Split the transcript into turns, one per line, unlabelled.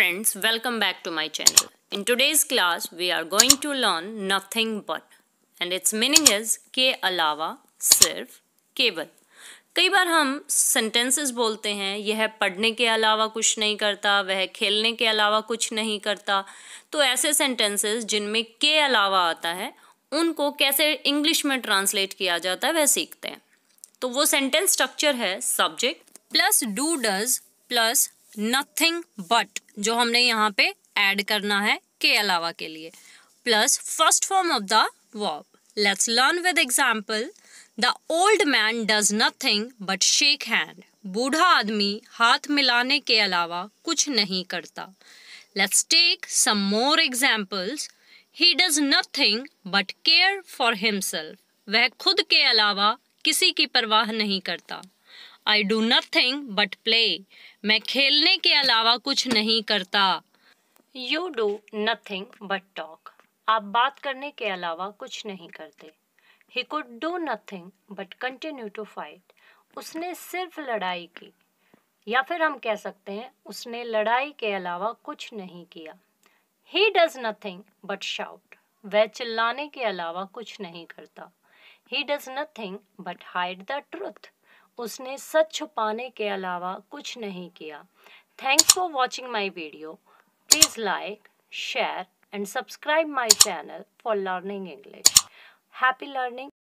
friends, welcome back to my channel. In today's class, we are going to learn nothing but and its meaning is के अलावा सिर्फ केवल कई बार हम sentences बोलते हैं यह पढ़ने के अलावा कुछ नहीं करता वह खेलने के अलावा कुछ नहीं करता तो ऐसे सेंटेंसेस जिनमें के अलावा आता है उनको कैसे इंग्लिश में ट्रांसलेट किया जाता है वह सीखते हैं तो वो सेंटेंस स्ट्रक्चर है subject plus do does plus nothing but जो हमने यहाँ पे ऐड करना है के अलावा के लिए plus first form of the verb let's learn with example the old man does nothing but shake hand बूढ़ा आदमी हाथ मिलाने के अलावा कुछ नहीं करता let's take some more examples he does nothing but care for himself वह खुद के अलावा किसी की परवाह नहीं करता I do nothing but play मैं खेलने के अलावा कुछ नहीं करता you do nothing but talk आप बात करने के अलावा कुछ नहीं करते he could do nothing but continue to fight उसने सिर्फ लड़ाई की या फिर हम कह सकते हैं उसने लड़ाई के अलावा कुछ नहीं किया he does nothing but shout वह चिल्लाने के अलावा कुछ नहीं करता he does nothing but hide the truth उसने सच छुपाने के अलावा कुछ नहीं किया thanks for watching my video please like share and subscribe my channel for learning English happy learning